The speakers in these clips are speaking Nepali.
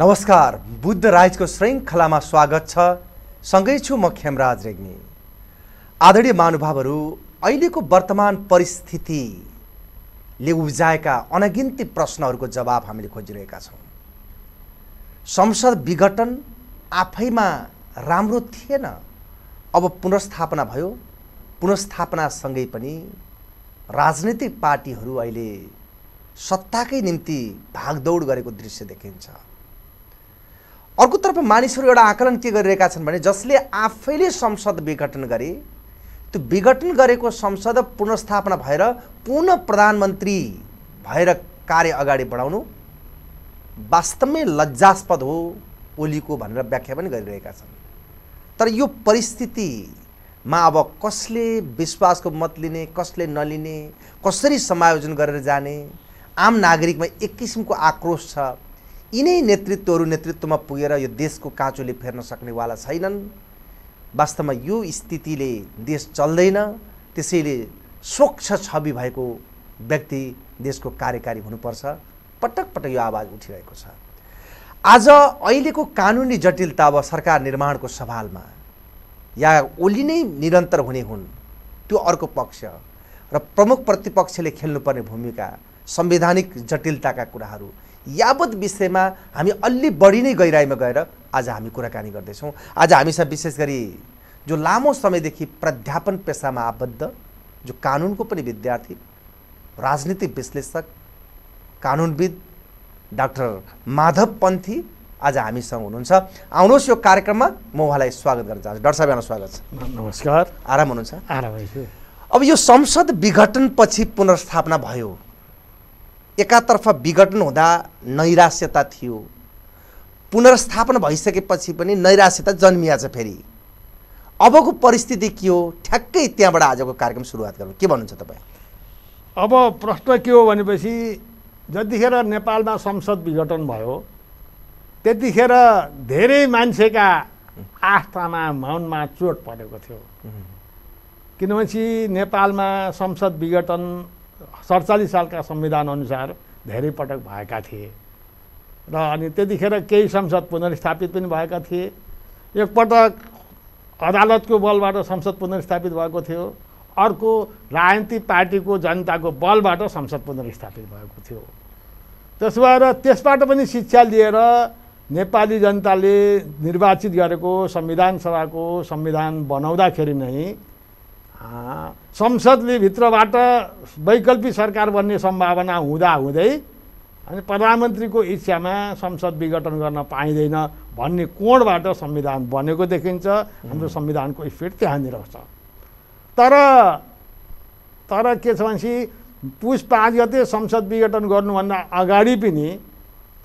नमस्कार बुद्ध राइजको श्रृङ्खलामा स्वागत छ सँगै छु म खेमराज रेग्मी आदरणीय महानुभावहरू अहिलेको वर्तमान परिस्थितिले उब्जाएका अनगिन्ती प्रश्नहरूको जवाब हामीले खोजिरहेका छौँ संसद विघटन आफैमा राम्रो थिएन अब पुनर्स्थापना भयो पुनर्स्थापनासँगै पनि राजनैतिक पार्टीहरू अहिले सत्ताकै निम्ति भागदौड गरेको दृश्य देखिन्छ अर्कोतर्फ मानिसहरू एउटा आकलन के गरिरहेका छन् भने जसले आफैले संसद विघटन गरे त्यो विघटन गरेको संसद पुनर्स्थापना भएर पुनः प्रधानमन्त्री भएर कार्य अगाडि बढाउनु वास्तवमै लज्जास्पद हो ओलीको भनेर व्याख्या पनि गरिरहेका छन् तर यो परिस्थितिमा अब कसले विश्वासको मत लिने कसले नलिने कसरी समायोजन गरेर जाने आम नागरिकमा एक किसिमको आक्रोश छ यिनै नेतृत्वहरू नेतृत्वमा पुगेर यो देशको काँचोले फेर्न सक्नेवाला छैनन् वास्तवमा यो स्थितिले देश चल्दैन त्यसैले स्वच्छ छवि भएको व्यक्ति देशको कार्यकारी हुनुपर्छ पटक पटक यो आवाज उठिरहेको छ आज अहिलेको कानुनी जटिलता अब सरकार निर्माणको सवालमा या ओली नै निरन्तर हुने हुन् त्यो अर्को पक्ष र प्रमुख प्रतिपक्षले खेल्नुपर्ने भूमिका संवैधानिक जटिलताका कुराहरू यावत विषयमा हामी अलि बढी नै गहिराइमा गएर आज हामी कुराकानी गर्दैछौँ आज हामीसँग विशेष गरी जो लामो समयदेखि प्राध्यापन पेसामा आबद्ध जो कानुनको पनि विद्यार्थी राजनीतिक विश्लेषक कानुनविद डाक्टर माधव पन्थी आज हामीसँग हुनुहुन्छ आउनुहोस् यो कार्यक्रममा म उहाँलाई स्वागत गर्न चाहन्छु डाक्टर साहब स्वागत छ नमस्कार आराम हुनुहुन्छ आराम अब यो संसद विघटनपछि पुनर्स्थापना भयो एकातर्फ विघटन हुँदा नैराश्यता थियो पुनर्स्थापन भइसकेपछि पनि नैराश्यता जन्मिया छ फेरि अबको परिस्थिति के हो ठ्याक्कै त्यहाँबाट आजको कार्यक्रम सुरुवात गर्नु के भन्नुहुन्छ तपाईँ अब प्रश्न के हो भनेपछि जतिखेर नेपालमा संसद विघटन भयो त्यतिखेर धेरै मान्छेका आस्थामा मनमा चोट परेको थियो किनभने नेपालमा संसद विघटन सडचालिस सालका संविधान अनुसार धेरै पटक भएका थिए र अनि त्यतिखेर केही संसद पुनर्स्थापित पनि भएका थिए एकपटक अदालतको बलबाट संसद पुनर्स्थापित भएको थियो अर्को राजनीतिक पार्टीको जनताको बलबाट संसद पुनर्स्थापित भएको थियो त्यसो भएर त्यसबाट पनि शिक्षा लिएर नेपाली जनताले निर्वाचित गरेको संविधान सभाको संविधान बनाउँदाखेरि नै संसदले भित्रबाट वैकल्पिक सरकार बन्ने सम्भावना हुँदाहुँदै अनि प्रधानमन्त्रीको इच्छामा संसद विघटन गर्न पाइँदैन भन्ने कोणबाट संविधान बनेको देखिन्छ हाम्रो संविधानको स्पिड त्यहाँनिर छ तर तर के छ भनेपछि पुस पाँच गते संसद विघटन गर्नुभन्दा अगाडि पनि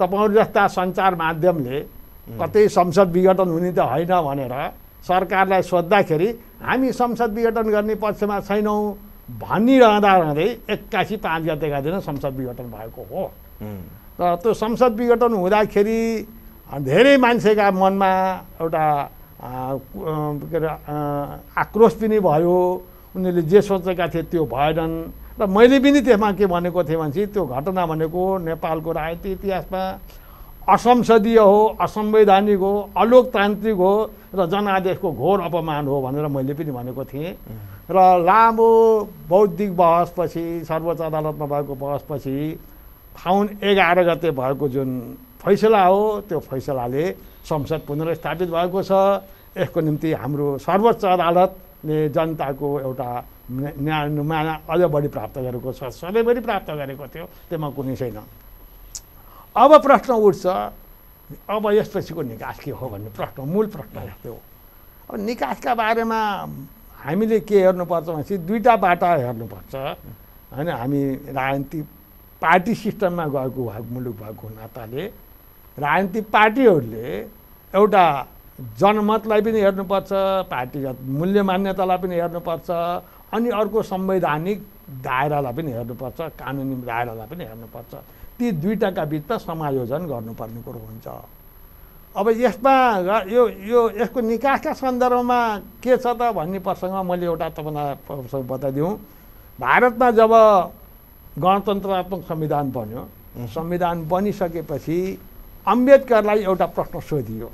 तपाईँहरू जस्ता सञ्चार माध्यमले कतै संसद विघटन हुने त होइन भनेर सरकारलाई सोद्धाखेरि हामी संसद विघटन गर्ने पक्षमा छैनौँ भनिरहँदा रहँदै एक्कासी पाँच गतेका दिन संसद विघटन भएको हो र त्यो संसद विघटन हुँदाखेरि धेरै मान्छेका मनमा एउटा के अरे आक्रोश पनि भयो उनीहरूले जे सोचेका थिए त्यो भएनन् र मैले पनि त्यसमा के भनेको थिएँ भने त्यो घटना भनेको नेपालको राजनीति इतिहासमा असंसदीय हो असंवैधानिक हो अलोकतान्त्रिक हो र जनादेशको घोर अपमान हो भनेर मैले पनि भनेको थिएँ र लामो बौद्धिक बहसपछि सर्वोच्च अदालतमा भएको बहसपछि फाउन एघार गते भएको जुन फैसला हो त्यो फैसलाले संसद पुनर्स्थापित भएको छ यसको निम्ति हाम्रो सर्वोच्च अदालतले जनताको एउटा न्याय अझ बढी प्राप्त गरेको छ सधैँभरि प्राप्त गरेको थियो त्यसमा कुनै छैन अब प्रश्न उठ्छ अब यसपछिको निकास के हो भन्ने प्रश्न मूल प्रश्न यस्तै हो अब निकासका बारेमा हामीले के हेर्नुपर्छ भनेपछि दुईवटा बाटा हेर्नुपर्छ होइन हामी राजनीतिक पार्टी सिस्टममा गएको भएको मुलुक भएको नाताले राजनीतिक पार्टीहरूले एउटा जनमतलाई पनि हेर्नुपर्छ पार्टीगत मूल्य मान्यतालाई पनि हेर्नुपर्छ अनि अर्को संवैधानिक दायरालाई पनि हेर्नुपर्छ कानुनी दायरालाई पनि हेर्नुपर्छ ती दुईवटाका बिचमा समायोजन गर्नुपर्ने कुरो हुन्छ अब यसमा यो यो यसको निकासका सन्दर्भमा के छ त भन्ने प्रसङ्गमा मैले एउटा तपाईँलाई बताइदिउँ भारतमा जब गणतन्त्रात्मक संविधान बन्यो संविधान बनिसकेपछि अम्बेदकरलाई एउटा प्रश्न सोधियो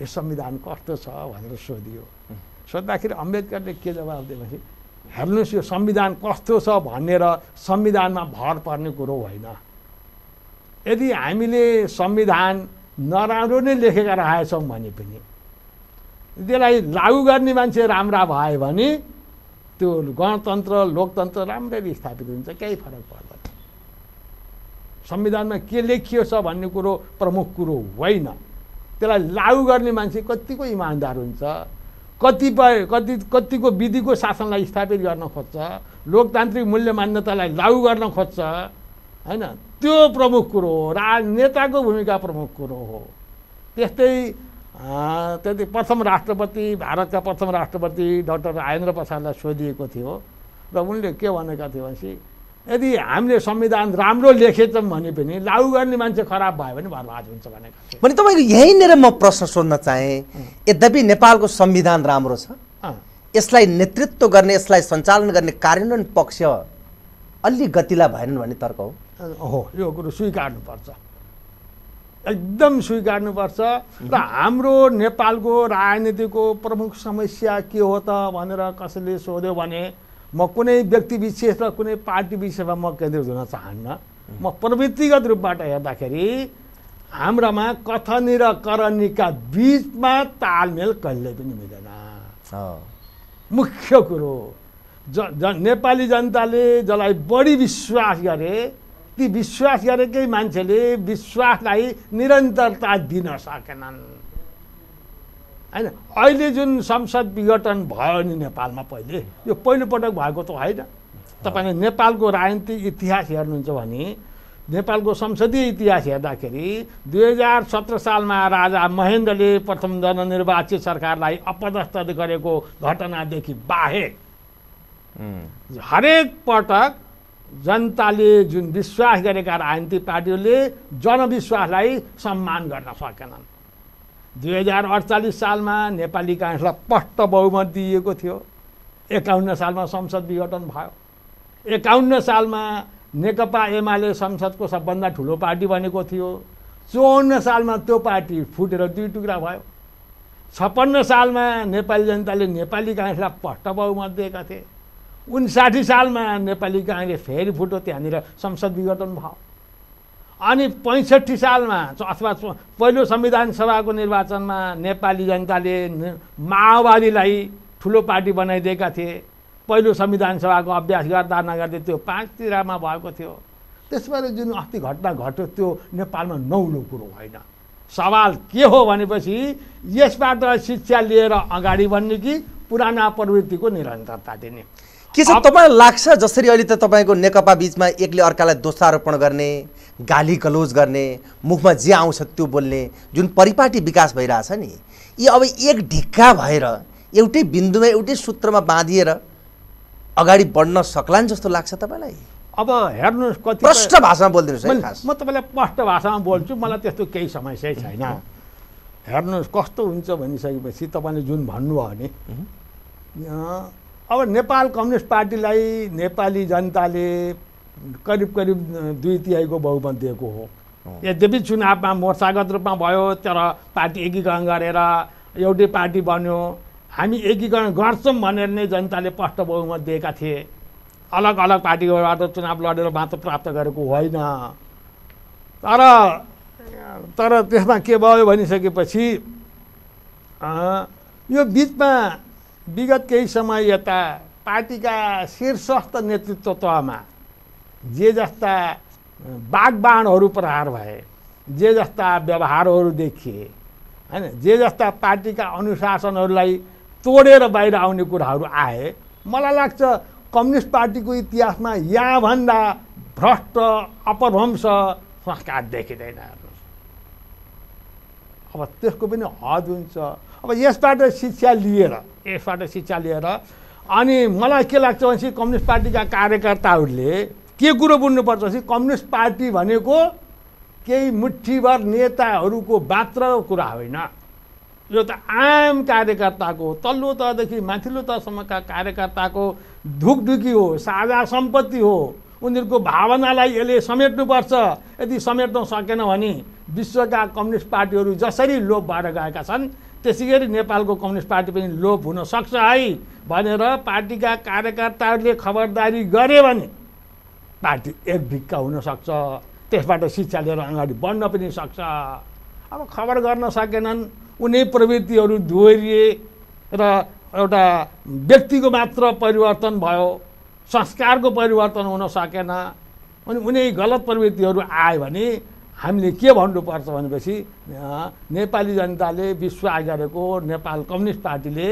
यो संविधान कस्तो छ भनेर सोधियो सोद्धाखेरि अम्बेदकरले के जवाब दिएपछि हेर्नुहोस् यो संविधान कस्तो छ भनेर संविधानमा भर पर्ने कुरो होइन यदि हामीले संविधान नराम्रो नै लेखेका राखेछौँ भने पनि त्यसलाई लागु गर्ने मान्छे राम्रा भए भने त्यो गणतन्त्र लोकतन्त्र राम्ररी स्थापित हुन्छ केही फरक पर्दैन संविधानमा के लेखियो छ भन्ने कुरो प्रमुख कुरो होइन त्यसलाई लागु गर्ने मान्छे कत्तिको इमान्दार हुन्छ कतिपय कति कतिको विधिको शासनलाई स्थापित गर्न खोज्छ लोकतान्त्रिक मूल्य मान्यतालाई लागु गर्न खोज्छ होइन त्यो प्रमुख कुरो हो राजनेताको भूमिका प्रमुख कुरो हो त्यस्तै त्यति प्रथम राष्ट्रपति भारतका प्रथम राष्ट्रपति डक्टर राजेन्द्र प्रसादलाई सोधिएको थियो र उनले के भनेका थियो भनेपछि यदि हामीले संविधान राम्रो लेखेछौँ भने पनि लागु गर्ने मान्छे खराब भयो भने बर्बाद हुन्छ भनेको भने तपाईँको यहीँनिर म प्रश्न सोध्न चाहेँ यद्यपि नेपालको संविधान राम्रो छ यसलाई नेतृत्व गर्ने यसलाई सञ्चालन गर्ने कार्यान्वयन पक्ष अलि गतिला भएनन् भन्ने तर्क हो हो यो कुरो स्वीकार्नुपर्छ एकदम स्वीकार्नुपर्छ र हाम्रो नेपालको राजनीतिको प्रमुख समस्या के हो त भनेर कसैले सोध्यो भने म कुनै व्यक्ति विशेष र कुनै पार्टी विशेषमा म केन्द्रित हुन चाहन्न म प्रवृत्तिगत रूपबाट हेर्दाखेरि हाम्रामा कथनी र करणीका बिचमा तालमेल कहिले पनि मिलेन मुख्य कुरो ज ज नेपाली जनताले जसलाई बढी विश्वास गरे ती विश्वास गरेकै मान्छेले विश्वासलाई निरन्तरता दिन सकेनन् होइन अहिले जुन संसद विघटन भयो नि नेपालमा पहिले यो पहिलोपटक भएको त होइन तपाईँले नेपालको राजनीतिक इतिहास हेर्नुहुन्छ भने नेपालको संसदीय इतिहास हेर्दाखेरि दुई हजार सत्र सालमा राजा महेन्द्रले प्रथम जननिर्वाचित सरकारलाई अपदस्थ गरेको घटनादेखि बाहेक हरेक पटक जनताले जुन विश्वास गरेका राजनीतिक पार्टीहरूले जनविश्वासलाई सम्मान गर्न सकेनन् दुई हजार अडचालिस सालमा नेपाली काङ्ग्रेसलाई पष्ट बहुमत दिइएको थियो एकाउन्न सालमा संसद विघटन भयो एकाउन्न सालमा नेकपा एमाले संसदको सबभन्दा ठुलो पार्टी बनेको थियो चौवन्न सालमा त्यो पार्टी फुटेर दुई टुक्रा भयो छप्पन्न सालमा नेपाली जनताले नेपाली काङ्ग्रेसलाई पष्ट बहुमत दिएका थिए उन्साठी सालमा नेपाली काङ्ग्रेस फेरि फुट्यो त्यहाँनिर संसद विघटन भयो अनि पैँसठी सालमा अथवा पहिलो संविधान सभाको निर्वाचनमा नेपाली जनताले माओवादीलाई ठुलो पार्टी बनाइदिएका थिए पहिलो संविधान सभाको अभ्यास गर्दा नगर्दै त्यो पाँचतिरमा भएको थियो त्यसबाट जुन अस्ति घटना घट्यो त्यो नेपालमा नौलो कुरो होइन सवाल के हो भनेपछि यसबाट शिक्षा लिएर अगाडि बढ्ने कि पुराना प्रवृत्तिको निरन्तरता दिने के छ तपाईँलाई लाग्छ जसरी अहिले त तपाईँको नेकपा बिचमा एकले अर्कालाई दोषारोपण गर्ने गाली गलोज गर्ने मुखमा जे आउँछ त्यो बोल्ने जुन परिपाटी विकास भइरहेछ नि यी अब एक ढिक्का भएर एउटै बिन्दुमा एउटै सूत्रमा बाँधिएर अगाडि बढ्न सक्लान् जस्तो लाग्छ तपाईँलाई अब हेर्नुहोस् कति प्रष्ट भाषामा बोलिदिनुहोस् म तपाईँलाई प्रष्ट भाषामा बोल्छु मलाई त्यस्तो केही समस्या छैन हेर्नुहोस् कस्तो हुन्छ भनिसकेपछि तपाईँले जुन भन्नुभयो भने अब नेपाल कम्युनिस्ट पार्टीलाई नेपाली जनताले करिब करिब दुई तिहाईको बहुमत दिएको हो यद्यपि चुनावमा मोर्चागत रूपमा भयो तर पार्टी एकीकरण गरेर एउटै पार्टी बन्यो हामी एकीकरण गर्छौँ भनेर नै जनताले स्पष्ट बहुमत दिएका थिए अलग अलग पार्टीबाट चुनाव लडेर मात्र प्राप्त गरेको होइन तर तर त्यसमा के भयो भनिसकेपछि यो बिचमा विगत केही समय यता पार्टीका शीर्षस्थ नेतृत्व तहमा जे जस्ता बागबाणहरू प्रहार भए जे जस्ता व्यवहारहरू देखिए होइन जे जस्ता पार्टीका अनुशासनहरूलाई तोडेर बाहिर आउने कुराहरू आए मलाई लाग्छ कम्युनिस्ट पार्टीको इतिहासमा यहाँभन्दा भ्रष्ट अपभ्रंश संस्कार देखिँदैन अब त्यसको पनि हद हुन्छ अब यसबाट शिक्षा लिएर यसबाट शिक्षा लिएर अनि मलाई के लाग्छ भनेपछि कम्युनिस्ट पार्टीका कार्यकर्ताहरूले के कुरो बुझ्नुपर्छ भने कम्युनिस्ट पार्टी भनेको केही मुठीभर नेताहरूको मात्र कुरा होइन यो त आम कार्यकर्ताको तल्लो तहदेखि माथिल्लो तहसम्मका कार्यकर्ताको ढुकढुकी हो साझा सम्पत्ति हो उनीहरूको भावनालाई यसले समेट्नुपर्छ यदि समेट्न सकेन भने विश्वका कम्युनिस्ट पार्टीहरू जसरी लोप भएर गएका छन् त्यसै गरी नेपालको कम्युनिस्ट पार्टी पनि लोप हुनसक्छ है भनेर पार्टीका कार्यकर्ताहरूले खबरदारी गरे भने पार्टी एक ढिक्का हुनसक्छ त्यसबाट शिक्षा लिएर अगाडि बढ्न पनि सक्छ अब खबर गर्न सकेनन् उनी प्रवृत्तिहरू दोहोरिए र एउटा व्यक्तिको मात्र परिवर्तन भयो संस्कारको परिवर्तन हुन सकेन अनि उनी गलत प्रवृत्तिहरू आयो भने हामीले के भन्नुपर्छ भनेपछि नेपाली जनताले विश्वास गरेको नेपाल कम्युनिस्ट पार्टीले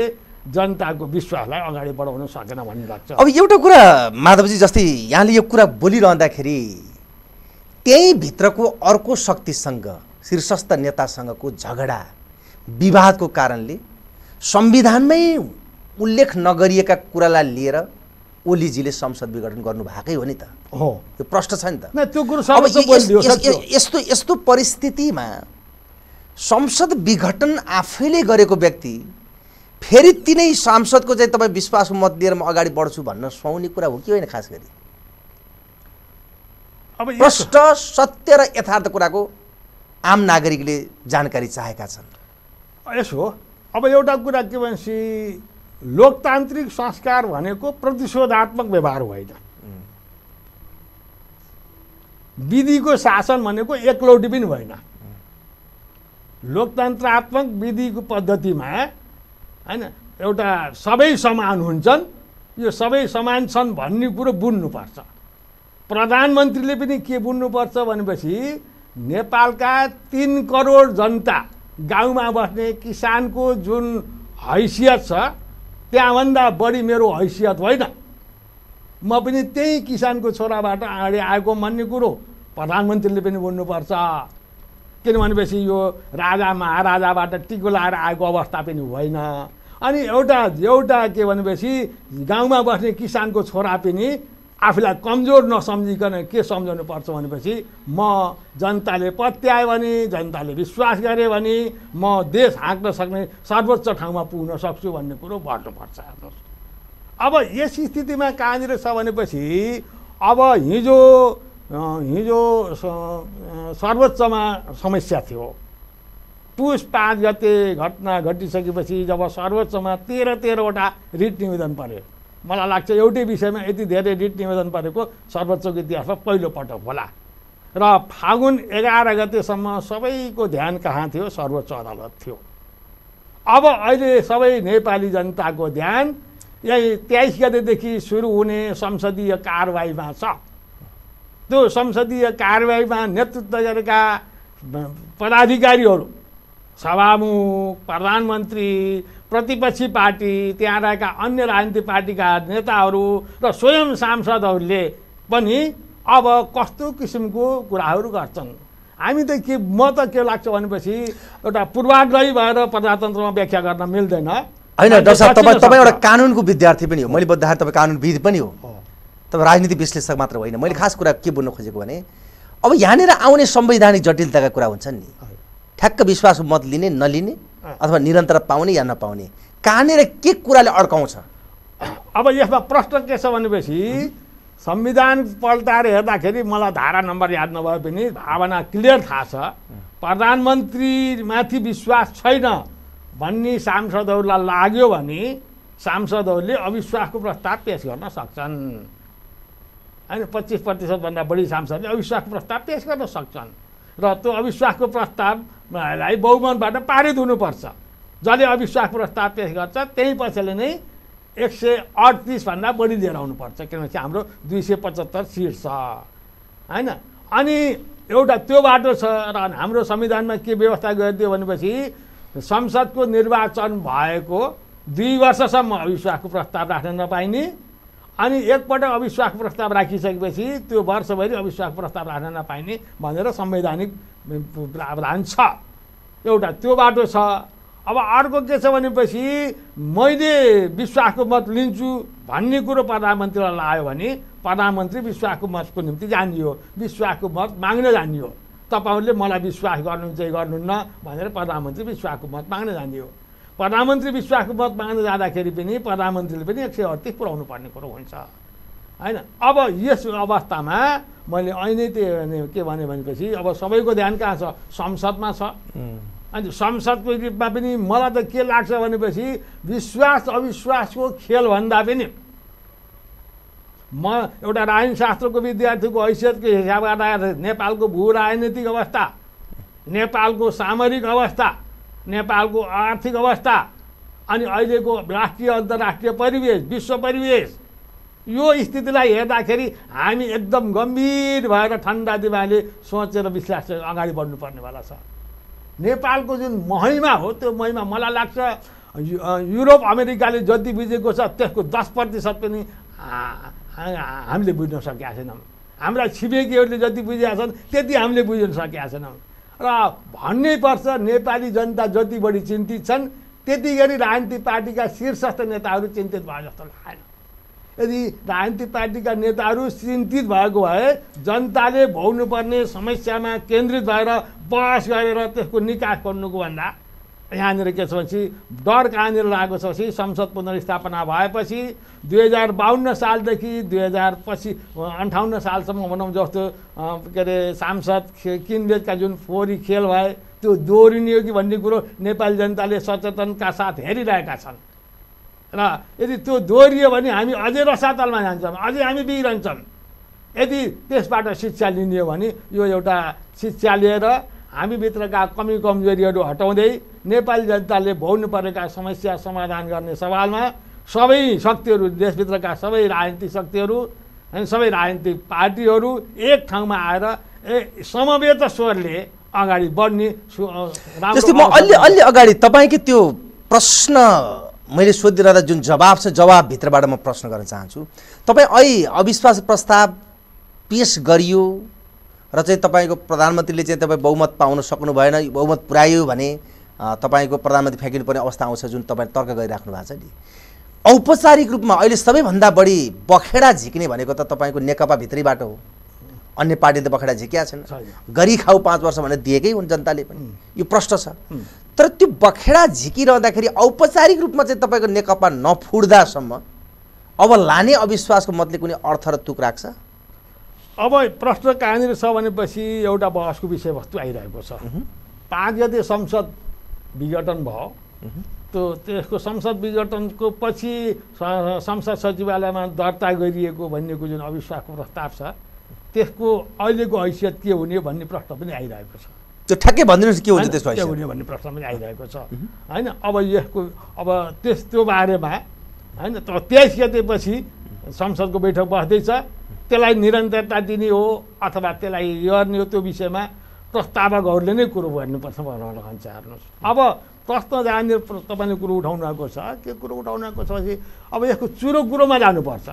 जनताको विश्वासलाई अगाडि बढाउन सकेन भन्ने लाग्छ अब एउटा कुरा माधवजी जस्तै यहाँले यो कुरा बोलिरहँदाखेरि त्यही भित्रको अर्को शक्तिसँग शीर्षस्थ नेतासँगको झगडा विवादको कारणले संविधानमै उल्लेख नगरिएका कुरालाई लिएर ओलीजीले संसद विघटन गर्नुभएकै हो नि त हो यो प्रश्न छ नि त त्यो कुरो यस्तो यस्तो परिस्थितिमा संसद विघटन आफैले गरेको व्यक्ति फेरि तिनै सांसदको चाहिँ तपाईँ विश्वासको मत दिएर म अगाडि बढ्छु भन्न सुहाउने कुरा हो कि होइन खास गरी अब प्रष्ट सत्य र यथार्थ कुराको आम नागरिकले जानकारी चाहेका छन् यसो अब एउटा कुरा के भनेपछि लोकतान्त्रिक संस्कार भनेको प्रतिशोधात्मक व्यवहार होइन विधिको शासन भनेको एकलौटी पनि होइन लोकतन्त्रात्मक विधिको पद्धतिमा होइन एउटा सबै समान हुन्छन् यो सबै समान छन् भन्ने कुरो बुझ्नुपर्छ प्रधानमन्त्रीले पनि के बुन्नुपर्छ भनेपछि नेपालका तिन करोड जनता गाउँमा बस्ने किसानको जुन हैसियत छ त्यहाँभन्दा बढी मेरो हैसियत होइन म पनि त्यही किसानको छोराबाट अगाडि आएको भन्ने कुरो प्रधानमन्त्रीले पनि बुझ्नुपर्छ किन भनेपछि यो राजा महाराजाबाट टिको लाएर आएको अवस्था पनि होइन अनि एउटा एउटा के भनेपछि गाउँमा बस्ने किसानको छोरा पनि आफूलाई कमजोर नसम्झिकन के सम्झाउनु पर्छ भनेपछि म जनताले पत्याए भने जनताले विश्वास गरेँ भने म देश हाँक्न सक्ने सर्वोच्च ठाउँमा पुग्न सक्छु भन्ने कुरो भन्नुपर्छ हेर्नुहोस् अब यस स्थितिमा कहाँनिर छ भनेपछि अब हिजो हिजो सर्वोच्चमा समस्या थियो पुष पाँच गते घटना घटिसकेपछि जब सर्वोच्चमा तेह्र तेह्रवटा रिट निवेदन पऱ्यो मलाई लाग्छ एउटै विषयमा यति धेरै रिट निवेदन परेको सर्वोच्चको इतिहासमा पहिलोपटक होला र फागुन एघार गतेसम्म सबैको ध्यान कहाँ थियो सर्वोच्च अदालत थियो अब अहिले सबै नेपाली जनताको ध्यान यही तेइस गतेदेखि सुरु हुने संसदीय कारवाहीमा छ त्यो संसदीय कारवाहीमा नेतृत्व गरेका पदाधिकारीहरू सभामुख प्रधानमन्त्री प्रतिपक्षी पार्टी त्यहाँ रहेका अन्य राजनीतिक पार्टीका नेताहरू र स्वयं सांसदहरूले पनि अब कस्तो किसिमको कुराहरू गर्छन् हामी त के म त के लाग्छ भनेपछि एउटा पूर्वाग्रही भएर प्रजातन्त्रमा व्याख्या गर्न मिल्दैन होइन डक्टर साहब तपाईँ तपाईँ एउटा कानुनको विद्यार्थी पनि हो मैले बुझ्दाखेरि तपाईँ कानुनविद पनि हो तपाईँ राजनीति विश्लेषक मात्र होइन मैले खास कुरा के बोल्न खोजेको भने अब यहाँनिर आउने संवैधानिक जटिलताका कुरा हुन्छन् नि ठ्याक्क विश्वास मत लिने नलिने अथवा निरन्तर पाउने या नपाउने कहाँनिर के कुराले अड्काउँछ अब यसमा प्रश्न के छ भनेपछि संविधान पल्टाएर हेर्दाखेरि मलाई धारा नम्बर याद नभए पनि भावना क्लियर थाहा छ प्रधानमन्त्रीमाथि विश्वास छैन भन्ने सांसदहरूलाई लाग्यो भने सांसदहरूले अविश्वासको प्रस्ताव पेस गर्न सक्छन् होइन पच्चिस प्रतिशतभन्दा बढी सांसदले अविश्वासको प्रस्ताव पेस गर्न सक्छन् र त्यो अविश्वासको प्रस्ताव बहुमतबाट पारित हुनुपर्छ जसले अविश्वास प्रस्ताव पेस गर्छ त्यही पछाडि नै एक सय अडतिसभन्दा बढी लिएर आउनुपर्छ किनभने हाम्रो दुई सय पचहत्तर सिट छ होइन अनि एउटा त्यो बाटो छ र हाम्रो संविधानमा के व्यवस्था गरिदियो भनेपछि संसदको निर्वाचन भएको दुई वर्षसम्म अविश्वासको प्रस्ताव राख्न नपाइने अनि एकपल्ट अविश्वास प्रस्ताव राखिसकेपछि त्यो वर्षभरि अविश्वास प्रस्ताव राख्न नपाइने भनेर संवैधानिक प्रावधान छ एउटा त्यो बाटो छ अब अर्को के छ भनेपछि मैले विश्वासको मत लिन्छु भन्ने कुरो प्रधानमन्त्रीलाई लायो भने प्रधानमन्त्री विश्वासको मतको निम्ति जानियो विश्वासको मत माग्न जानियो तपाईँहरूले मलाई विश्वास गर्नुहुन्छ कि गर्नुहुन्न भनेर प्रधानमन्त्री विश्वासको मत माग्न जानियो प्रधानमन्त्री विश्वासको मत माग्न जाँदाखेरि पनि प्रधानमन्त्रीले पनि एक सय अडतिस पुऱ्याउनु पर्ने कुरो हुन्छ होइन अब यस अवस्थामा मैले अहिले त्यो के भने भनेपछि अब सबैको ध्यान कहाँ छ संसदमा छ अनि संसदको रूपमा पनि मलाई त के लाग्छ भनेपछि विश्वास अविश्वासको खेलभन्दा पनि म एउटा राजनीतिशास्त्रको विद्यार्थीको हैसियतको हिसाबबाट नेपालको भू राजनीतिक अवस्था नेपालको सामरिक अवस्था नेपालको आर्थिक अवस्था अनि अहिलेको राष्ट्रिय अन्तर्राष्ट्रिय परिवेश विश्व परिवेश यो स्थितिलाई हेर्दाखेरि हामी एकदम गम्भीर भएर ठन्डा दिमागले सोचेर विश्वास अगाडि बढ्नुपर्नेवाला छ नेपालको जुन महिमा हो त्यो महिमा मलाई लाग्छ युरोप अमेरिकाले जति बुझेको छ त्यसको दस प्रतिशत पनि हामीले बुझ्न सकेका छैनौँ हाम्रा छिमेकीहरूले जति बुझेका छन् त्यति हामीले बुझ्न सकेका छैनौँ र भन्नै पर्छ नेपाली जनता जति बढी चिन्तित छन् त्यति गरी राजनीतिक पार्टीका शीर्षस्थ नेताहरू चिन्तित भए जस्तो लागेन यदि राजनीतिक पार्टीका नेताहरू चिन्तित भएको भए जनताले भोग्नुपर्ने समस्यामा केन्द्रित भएर बहस गरेर त्यसको निकास गर्नुको भन्दा यहाँनिर के छ भनेपछि डर कहाँनिर लागेको छ भने संसद पुनर्स्थापना भएपछि दुई हजार बाहन्न सालदेखि दुई हजार पछि अन्ठाउन्न सालसम्म भनौँ जस्तो के अरे सांसद खे किनबेचका जुन फोहोरी खेल भए त्यो हो कि भन्ने कुरो नेपाली जनताले सचेतनका साथ हेरिरहेका छन् र यदि त्यो दोहोरियो भने हामी अझै रसातलमा जान्छौँ अझै हामी बिग्रन्छौँ यदि त्यसबाट शिक्षा लिने भने यो एउटा शिक्षा लिएर हामीभित्रका कमी कमजोरीहरू हटाउँदै नेपाली जनताले भोग्नु परेका समस्या समाधान गर्ने सवालमा सबै शक्तिहरू देशभित्रका सबै राजनीतिक शक्तिहरू होइन सबै राजनीतिक पार्टीहरू एक ठाउँमा आएर ए समवेत स्वरले अगाडि बढ्ने जस्तै म अलि अलि अगाडि तपाईँकै त्यो प्रश्न मैले सोधिरहँदा जुन जवाब छ जवाबभित्रबाट म प्रश्न गर्न चाहन्छु तपाईँ ऐ अविश्वास प्रस्ताव पेस गरियो र चाहिँ तपाईँको प्रधानमन्त्रीले चाहिँ तपाईँ बहुमत पाउन सक्नु भएन बहुमत पुऱ्यायो भने तपाईँको प्रधानमन्त्री फ्याँकिनुपर्ने अवस्था आउँछ जुन तपाईँ तर्क गरिराख्नु भएको छ नि औपचारिक रूपमा अहिले सबैभन्दा बढी बखेडा झिक्ने भनेको त तपाईँको भित्रैबाट हो अन्य पार्टीले त बखेडा झिकिया छैन गरी खाऊ पाँच वर्ष भनेर दिएकै हुन् जनताले पनि यो प्रष्ट छ तर त्यो बखेडा झिकिरहँदाखेरि औपचारिक रूपमा चाहिँ तपाईँको नेकपा नफुट्दासम्म अब लाने अविश्वासको मतले कुनै अर्थ र तुक राख्छ अब प्रश्न कहाँनिर छ भनेपछि एउटा बहसको विषयवस्तु आइरहेको छ पाँच गते संसद विघटन भयो त्यो त्यसको संसद विघटनको पछि संसद सचिवालयमा दर्ता गरिएको भन्नेको जुन अविश्वासको प्रस्ताव छ त्यसको अहिलेको हैसियत के हुने भन्ने प्रश्न पनि आइरहेको छ त्यो ठ्याक्कै भनिदिनुहोस् के हुन्छ त्यसमा के हुने भन्ने प्रश्न पनि आइरहेको छ होइन अब यसको अब त्यस त्यो बारेमा होइन तर तेइस गतेपछि संसदको बैठक बस्दैछ त्यसलाई निरन्तरता दिने हो अथवा त्यसलाई गर्ने हो त्यो विषयमा प्रस्तावकहरूले नै कुरो भन्नुपर्छ भनेर भन्छ हेर्नुहोस् अब प्रश्न जाने तपाईँले कुरो उठाउनु भएको छ के कुरो उठाउनु भएको छ भने अब यसको चुरो कुरोमा जानुपर्छ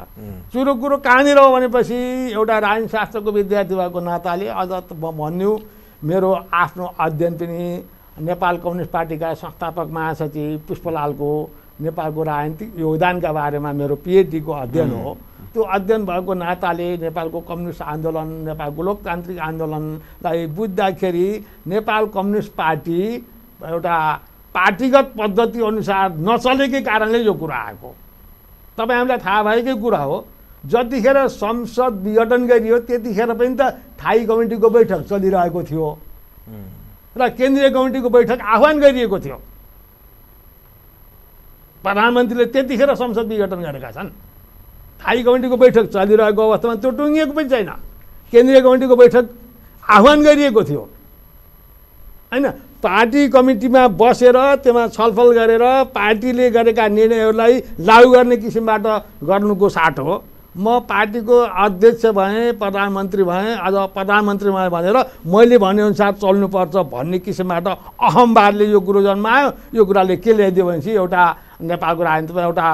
चुरो कुरो कहाँनिर हो भनेपछि एउटा शास्त्रको विद्यार्थी भएको नाताले अझ भन्यो मेरो आफ्नो अध्ययन पनि नेपाल कम्युनिस्ट पार्टीका संस्थापक महासचिव पुष्पलालको नेपालको राजनीतिक योगदानका बारेमा मेरो पिएचडीको अध्ययन हो त्यो अध्ययन भएको नाताले नेपालको कम्युनिस्ट आन्दोलन नेपालको लोकतान्त्रिक आन्दोलनलाई बुझ्दाखेरि नेपाल कम्युनिस्ट पार्टी एउटा पार्टीगत पद्धति अनुसार नचलेकै कारणले यो कुरा आएको तपाईँ हामीलाई थाहा भएकै कुरा हो जतिखेर संसद विघटन गरियो त्यतिखेर पनि त थाई कमिटीको बैठक चलिरहेको थियो र केन्द्रीय कमिटीको बैठक आह्वान गरिएको थियो प्रधानमन्त्रीले त्यतिखेर संसद विघटन गरेका छन् थाई कमिटीको बैठक चलिरहेको अवस्थामा त्यो टुङ्गिएको पनि छैन केन्द्रीय कमिटीको बैठक आह्वान गरिएको थियो होइन पार्टी कमिटीमा बसेर त्यसमा छलफल गरेर पार्टीले गरेका निर्णयहरूलाई लागु गर्ने किसिमबाट गर्नुको साटो हो म पार्टीको अध्यक्ष भएँ प्रधानमन्त्री भएँ अझ प्रधानमन्त्री भएँ भनेर मैले भनेअनुसार चल्नुपर्छ भन्ने किसिमबाट अहम्बारले यो कुरो जन्मायो यो कुराले के ल्याइदियो भनेपछि एउटा नेपालको राजनीतिमा एउटा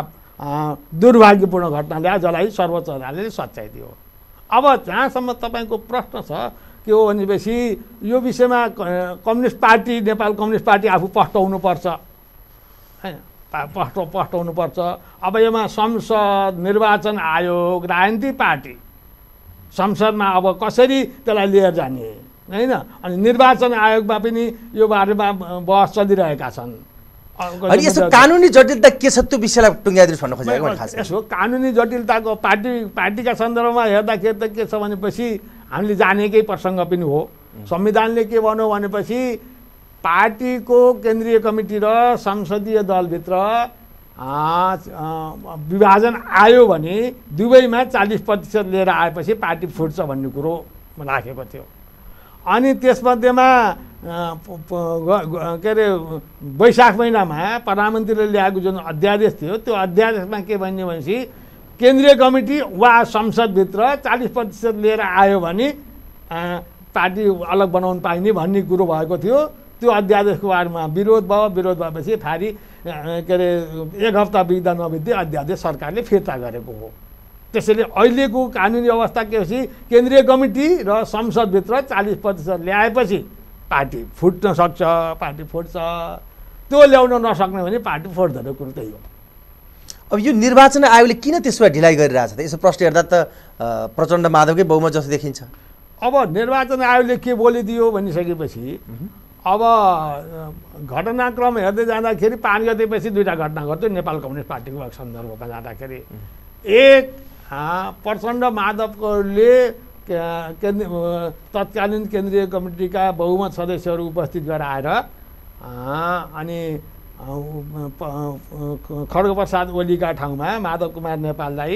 दुर्भाग्यपूर्ण घटना ल्यायो जसलाई सर्वोच्च अदालतले सच्याइदियो अब जहाँसम्म तपाईँको प्रश्न छ के हो भनेपछि यो विषयमा Communist Party Nepal Communist Party आफू पस्टाउनुपर्छ होइन पस्टो पस्टाउनुपर्छ अब योमा संसद निर्वाचन आयोग राजनीतिक पार्टी संसदमा अब कसरी त्यसलाई लिएर जाने होइन अनि निर्वाचन आयोगमा पनि यो बारेमा बहस चलिरहेका छन् यसो कानुनी जटिलता के छ त्यो विषयलाई टुङ्ग्याइदिनु भन्नु खोजेको यसो कानुनी जटिलताको पार्टी पार्टीका सन्दर्भमा हेर्दाखेरि त के छ भनेपछि हामीले जानेकै प्रसङ्ग पनि हो संविधानले के भन्यो भनेपछि पार्टीको केन्द्रीय कमिटी र संसदीय दलभित्र विभाजन आयो भने दुवैमा चालिस प्रतिशत लिएर आएपछि पार्टी फुट्छ भन्ने कुरो राखेको थियो अनि त्यसमध्येमा के अरे वैशाख महिनामा प्रधानमन्त्रीले ल्याएको जुन अध्यादेश थियो त्यो अध्यादेशमा के भन्यो भनेपछि केन्द्रीय कमिटी वा संसदभित्र चालिस प्रतिशत लिएर आयो भने पार्टी अलग बनाउनु पाइने भन्ने कुरो भएको थियो त्यो अध्यादेशको बारेमा विरोध भयो विरोध भएपछि फारि के अरे एक हप्ता बित्दा नबित्दै अध्यादेश सरकारले फिर्ता गरेको हो त्यसैले अहिलेको कानुनी अवस्था के होस् केन्द्रीय कमिटी र संसदभित्र चालिस प्रतिशत ल्याएपछि पार्टी फुट्न सक्छ पार्टी फुट्छ त्यो ल्याउन नसक्ने भने पार्टी फुट्दैन कुरो त्यही हो अब यो निर्वाचन आयोगले किन त्यसमा ढिलाइ गरिरहेछ त यसो प्रश्न हेर्दा त प्रचण्ड माधवकै बहुमत जस्तो देखिन्छ अब निर्वाचन आयोगले के बोलिदियो भनिसकेपछि अब घटनाक्रम हेर्दै जाँदाखेरि पाँच गतेपछि दुईवटा घटना घट्यो नेपाल कम्युनिस्ट पार्टीको सन्दर्भमा जाँदाखेरि एक प्रचण्ड माधवकोले केन्द्र तत्कालीन केन्द्रीय कमिटीका बहुमत सदस्यहरू उपस्थित गरेर आएर अनि खड्गप्रसाद ओलीका ठाउँमा माधव कुमार नेपाललाई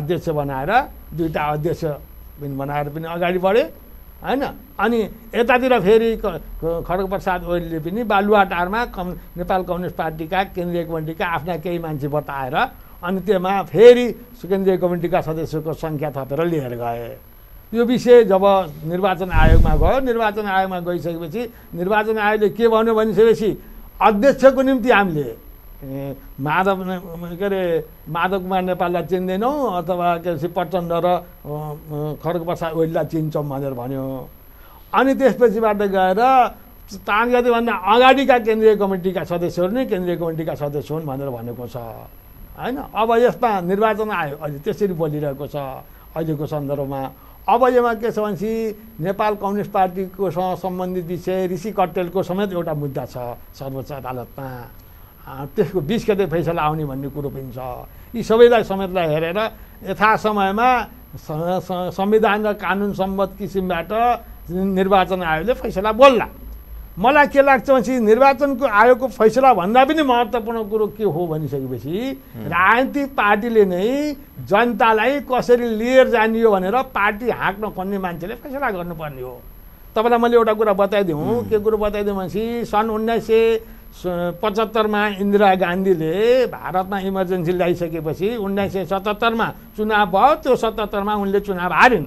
अध्यक्ष बनाएर दुईवटा अध्यक्ष बनाएर पनि अगाडि बढे होइन अनि यतातिर फेरि खड्ग प्रसाद ओलीले पनि बालुवाटारमा कम नेपाल कम्युनिस्ट पार्टीका केन्द्रीय कमिटीका आफ्ना केही मान्छे बताएर अनि त्यसमा फेरि केन्द्रीय कमिटीका सदस्यको सङ्ख्या थपेर लिएर गए यो विषय जब निर्वाचन आयोगमा गयो निर्वाचन आयोगमा गइसकेपछि निर्वाचन आयोगले के भन्यो भनिसकेपछि अध्यक्षको निम्ति हामीले माधव के अरे माधव कुमार नेपाललाई चिन्दैनौँ अथवा के अरे प्रचण्ड र खड्ग प्रसाद ओलीलाई चिन्छौँ भनेर भन्यो अनि त्यसपछिबाट गएर तान जातिभन्दा अगाडिका केन्द्रीय कमिटीका सदस्यहरू नै केन्द्रीय कमिटीका सदस्य हुन् भनेर भनेको छ होइन अब यस्ता निर्वाचन आयो अहिले त्यसरी बोलिरहेको छ अहिलेको सन्दर्भमा अब योमा के छ भनेपछि नेपाल कम्युनिस्ट पार्टीकोसँग सम्बन्धित विषय ऋषि कटेलको समेत एउटा मुद्दा छ सर्वोच्च अदालतमा त्यसको बिस गते फैसला आउने भन्ने कुरो पनि छ यी सबैलाई समेतलाई हेरेर यथा समयमा संविधान र कानुन सम्बद्ध किसिमबाट निर्वाचन आयोगले फैसला बोल्ला मलाई के लाग्छ भनेपछि निर्वाचनको आयोगको फैसला भन्दा पनि महत्त्वपूर्ण कुरो के हो भनिसकेपछि राजनीतिक पार्टीले नै जनतालाई कसरी लिएर जाने हो भनेर पार्टी हाँक्न खोज्ने मान्छेले फैसला गर्नुपर्ने हो तपाईँलाई मैले एउटा कुरा बताइदिउँ के कुरो बताइदिउँ भनेपछि सन् उन्नाइस सय पचहत्तरमा इन्दिरा गान्धीले भारतमा इमर्जेन्सी ल्याइसकेपछि उन्नाइस सय सतहत्तरमा चुनाव भयो त्यो सतहत्तरमा उनले चुनाव हारिन्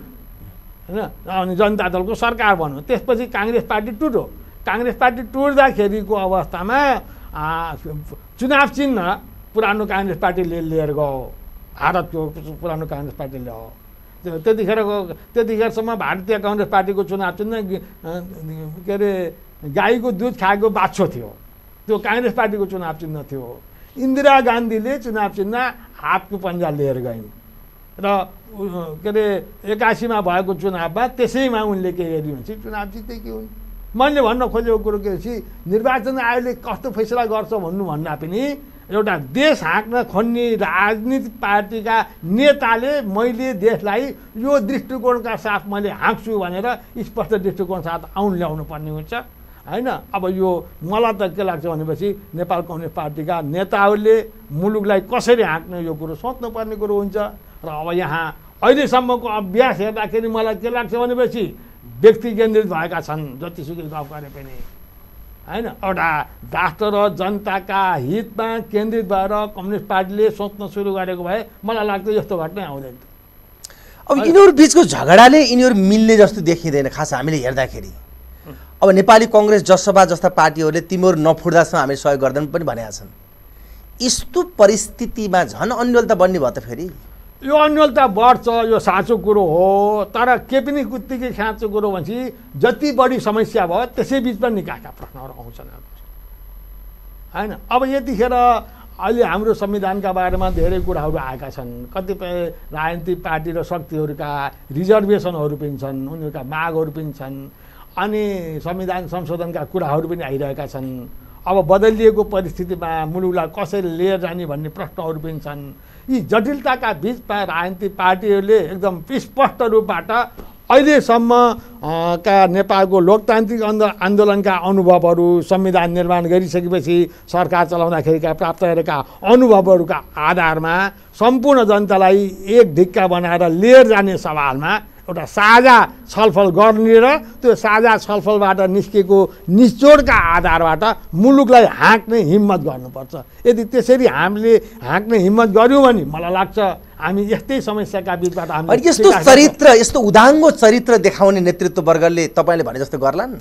होइन अनि जनता दलको सरकार बन्यो त्यसपछि काङ्ग्रेस पार्टी टुट्यो काङ्ग्रेस पार्टी टुट्दाखेरिको अवस्थामा चुनाव चिन्ह पुरानो काङ्ग्रेस पार्टीले लिएर गयो भारतको पुरानो काङ्ग्रेस पार्टीले हो त्यतिखेरको त्यतिखेरसम्म भारतीय कङ्ग्रेस पार्टीको चुनाव चिन्ह के अरे गाईको दुध खाएको बाछो थियो त्यो काङ्ग्रेस पार्टीको चुनाव चिन्ह थियो इन्दिरा गान्धीले चुनाव चिन्ह हातको पन्जा लिएर गइन् र के अरे एकासीमा भएको चुनावमा त्यसैमा उनले के हेऱ्यो भने चुनाव जितेकी हुन् मैले भन्न खोजेको कुरो के भनेपछि निर्वाचन आयोगले कस्तो फैसला गर्छ भन्नु भन्दा पनि एउटा देश हाँक्न खोज्ने राजनीतिक पार्टीका नेताले मैले देशलाई यो दृष्टिकोणका साथ मैले हाँक्छु भनेर स्पष्ट दृष्टिकोण साथ आउन ल्याउनु पर्ने हुन्छ होइन अब यो मलाई त के लाग्छ भनेपछि नेपाल कम्युनिस्ट पार्टीका नेताहरूले मुलुकलाई कसरी हाँक्ने यो कुरो सोच्नुपर्ने कुरो हुन्छ र अब यहाँ अहिलेसम्मको अभ्यास हेर्दाखेरि मलाई के लाग्छ भनेपछि व्यक्ति केन्द्रित भएका छन् जतिसुकै गफ गरे पनि होइन एउटा राष्ट्र र जनताका हितमा केन्द्रित भएर कम्युनिस्ट पार्टीले सोच्न सुरु गरेको भए मलाई लाग्छ यस्तो घटना आउँदैन अब यिनीहरू बिचको झगडाले यिनीहरू मिल्ने जस्तो देखिँदैन खास हामीले हेर्दाखेरि अब नेपाली कङ्ग्रेस जसभा जस्ता पार्टीहरूले तिमीहरू नफुट्दासम्म हामी सहयोग गर्दैनौँ पनि भनेका छन् यस्तो परिस्थितिमा झन् अन्यल त बन्ने भयो त फेरि यो अन्यल त बढ्छ यो साँचो कुरो हो तर के पनि उत्तिकै साँचो कुरो भनेपछि जति बढी समस्या भयो त्यसै बिचमा निकायका प्रश्नहरू आउँछन् होइन अब यतिखेर अहिले हाम्रो संविधानका बारेमा धेरै कुराहरू आएका छन् कतिपय राजनीतिक पार्टी र शक्तिहरूका रिजर्भेसनहरू पनि छन् उनीहरूका मागहरू पनि छन् अनि संविधान संशोधनका कुराहरू पनि आइरहेका छन् अब बदलिएको परिस्थितिमा मुलुकलाई कसरी लिएर जाने भन्ने प्रश्नहरू पनि छन् यी जटिलताका बिचमा राजनीतिक पार्टीहरूले एकदम स्पष्ट रूपबाट अहिलेसम्म का नेपालको लोकतान्त्रिक अन्द आन्दोलनका अनुभवहरू संविधान निर्माण गरिसकेपछि सरकार चलाउँदाखेरिका प्राप्त गरेका अनुभवहरूका आधारमा सम्पूर्ण जनतालाई एक ढिक्का बनाएर लिएर जाने सवालमा एउटा साझा छलफल गर्ने र त्यो साझा छलफलबाट निस्केको निचोडका आधारबाट मुलुकलाई हाँक्ने हिम्मत गर्नुपर्छ यदि त्यसरी हामीले हाँक्ने हिम्मत गऱ्यौँ भने मलाई लाग्छ हामी यस्तै समस्याका बिचबाट हामी यस्तो चरित्र यस्तो उदाङ्गो चरित्र देखाउने नेतृत्ववर्गले तपाईँले भने जस्तो गर्लान्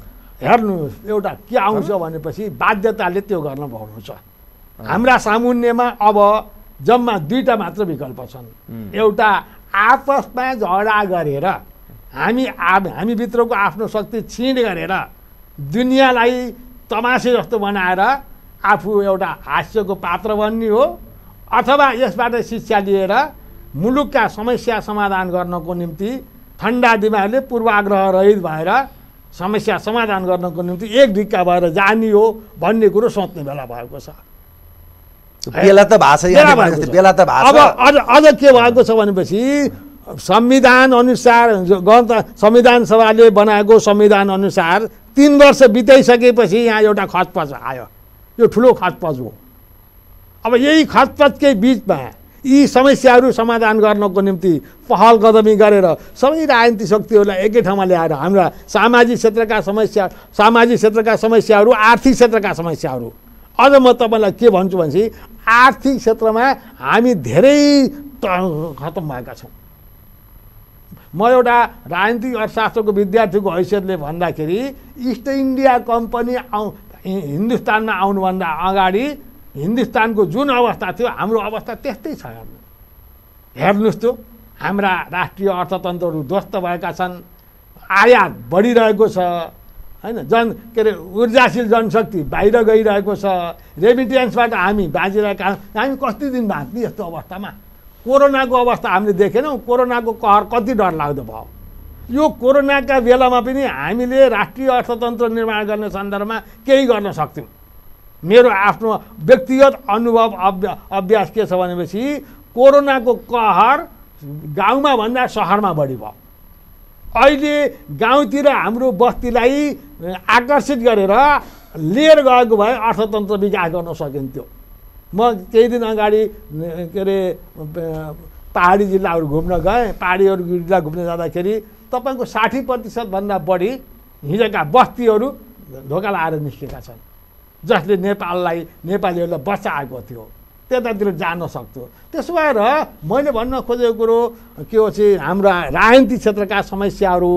हेर्नु एउटा के आउँछ भनेपछि बाध्यताले त्यो गर्न पाउनु छ हाम्रा सामुन्नेमा अब जम्मा दुईवटा मात्र विकल्प छन् एउटा आपसमा झगडा गरेर हामी आ हामीभित्रको आफ्नो शक्ति छिँड गरेर दुनियाँलाई तमासे जस्तो बनाएर आफू एउटा हास्यको पात्र बन्ने हो अथवा यसबाट शिक्षा लिएर मुलुकका समस्या समाधान गर्नको निम्ति ठन्डा दिमागले पूर्वाग्रह रहित भएर समस्या समाधान गर्नको निम्ति एक ढिक्का भएर जाने हो भन्ने कुरो सोच्ने बेला भएको छ बेला त भाषा बेला त अब अझ अझ के भएको छ भनेपछि संविधान अनुसार गणत संविधान सभाले बनाएको संविधान अनुसार तिन वर्ष बिताइसकेपछि यहाँ एउटा खचपच आयो यो ठुलो खचपच हो अब यही खचपचकै बिचमा यी समस्याहरू समाधान गर्नको निम्ति पहल कदमी गरेर सबै राजनीतिक शक्तिहरूलाई एकै ठाउँमा ल्याएर हाम्रा सामाजिक क्षेत्रका समस्या सामाजिक क्षेत्रका समस्याहरू आर्थिक क्षेत्रका समस्याहरू अझ म तपाईँलाई के भन्छु भनेपछि आर्थिक क्षेत्रमा हामी धेरै खतम भएका छौँ म एउटा राजनीतिक अर्थशास्त्रको विद्यार्थीको हैसियतले भन्दाखेरि इस्ट इन्डिया कम्पनी आउ हिन्दुस्तानमा आउनुभन्दा अगाडि हिन्दुस्तानको जुन अवस्था थियो हाम्रो अवस्था त्यस्तै छ हेर्नु हेर्नुहोस् त हाम्रा राष्ट्रिय अर्थतन्त्रहरू ध्वस्त भएका छन् आयात बढिरहेको छ होइन जन के अरे ऊर्जाशील जनशक्ति बाहिर गइरहेको छ रेमिटेन्सबाट हामी बाँचिरहेका हामी कति दिन बाँच्ने यस्तो अवस्थामा कोरोनाको अवस्था हामीले देखेनौँ कोरोनाको कहर कति डरलाग्दो भयो यो कोरोनाका बेलामा पनि हामीले राष्ट्रिय अर्थतन्त्र निर्माण गर्ने सन्दर्भमा केही गर्न सक्थ्यौँ मेरो आफ्नो व्यक्तिगत अनुभव अभ्या अभ्यास के छ भनेपछि कोरोनाको कहर गाउँमा भन्दा सहरमा बढी भयो अहिले गाउँतिर हाम्रो बस्तीलाई आकर्षित गरेर लिएर गएको भए अर्थतन्त्र विकास गर्न सकिन्थ्यो म केही दिन अगाडि के अरे पाहाडी जिल्लाहरू घुम्न गएँ पाहाडीहरू जिल्ला घुम्न जाँदाखेरि तपाईँको साठी प्रतिशतभन्दा बढी हिजोका बस्तीहरू धोका लाएर निस्केका छन् जसले नेपाललाई नेपालीहरूलाई बचाएको थियो त्यतातिर जान सक्थ्यो त्यसो भएर मैले भन्न खोजेको कुरो के हो चाहिँ हाम्रा राजनीतिक क्षेत्रका समस्याहरू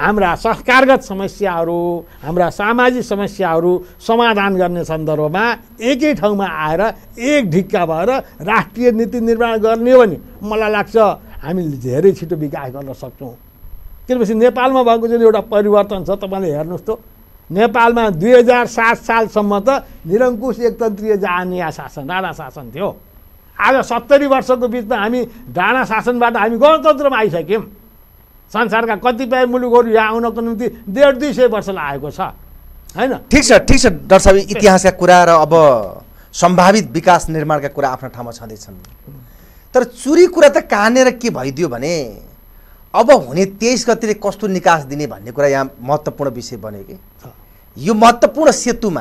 हाम्रा संस्कारगत समस्याहरू हाम्रा सामाजिक समस्याहरू समाधान गर्ने सन्दर्भमा एकै ठाउँमा आएर एक ढिक्का भएर राष्ट्रिय नीति निर्माण गर्ने हो भने मलाई लाग्छ हामी धेरै छिटो विकास गर्न सक्छौँ त्यसपछि नेपालमा भएको जुन एउटा परिवर्तन छ तपाईँले हेर्नुहोस् त नेपालमा दुई हजार सात सालसम्म त निरङ्कुश एकतन्त्रीय जानिया शासन राणा शासन थियो आज सत्तरी वर्षको बिचमा हामी राणा शासनबाट हामी गणतन्त्रमा आइसक्यौँ संसारका कतिपय मुलुकहरू यहाँ आउनको निम्ति डेढ दुई सय वर्ष लागेको छ होइन ठिक छ ठिक छ डाक्टर साहब इतिहासका कुरा र अब सम्भावित विकास निर्माणका कुरा आफ्नो ठाउँमा छँदैछन् तर चुरी कुरा त कानेर के भइदियो भने अब हुने तेइस गतिले कस्तो निकास दिने भन्ने कुरा यहाँ महत्त्वपूर्ण विषय बन्यो कि यो महत्त्वपूर्ण सेतुमा